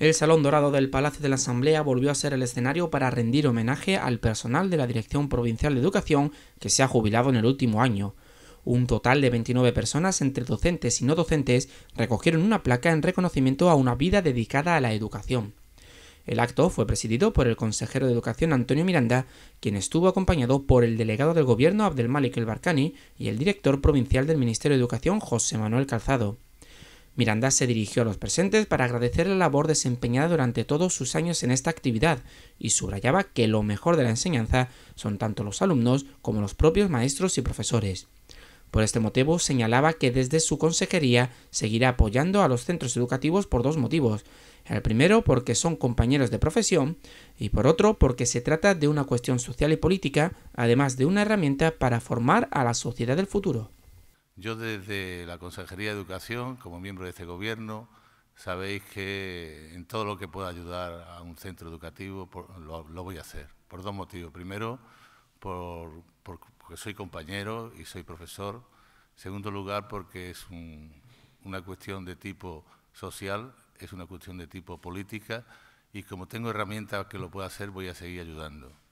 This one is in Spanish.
El Salón Dorado del Palacio de la Asamblea volvió a ser el escenario para rendir homenaje al personal de la Dirección Provincial de Educación que se ha jubilado en el último año. Un total de 29 personas, entre docentes y no docentes, recogieron una placa en reconocimiento a una vida dedicada a la educación. El acto fue presidido por el consejero de Educación Antonio Miranda, quien estuvo acompañado por el delegado del gobierno Abdelmalik El Barcani y el director provincial del Ministerio de Educación José Manuel Calzado. Miranda se dirigió a los presentes para agradecer la labor desempeñada durante todos sus años en esta actividad y subrayaba que lo mejor de la enseñanza son tanto los alumnos como los propios maestros y profesores. Por este motivo señalaba que desde su consejería seguirá apoyando a los centros educativos por dos motivos. El primero porque son compañeros de profesión y por otro porque se trata de una cuestión social y política, además de una herramienta para formar a la sociedad del futuro. Yo desde la Consejería de Educación, como miembro de este Gobierno, sabéis que en todo lo que pueda ayudar a un centro educativo lo, voy a hacer, por dos motivos. Primero, porque soy compañero y soy profesor. Segundo lugar, porque es una cuestión de tipo social, es una cuestión de tipo política y como tengo herramientas que lo pueda hacer, voy a seguir ayudando.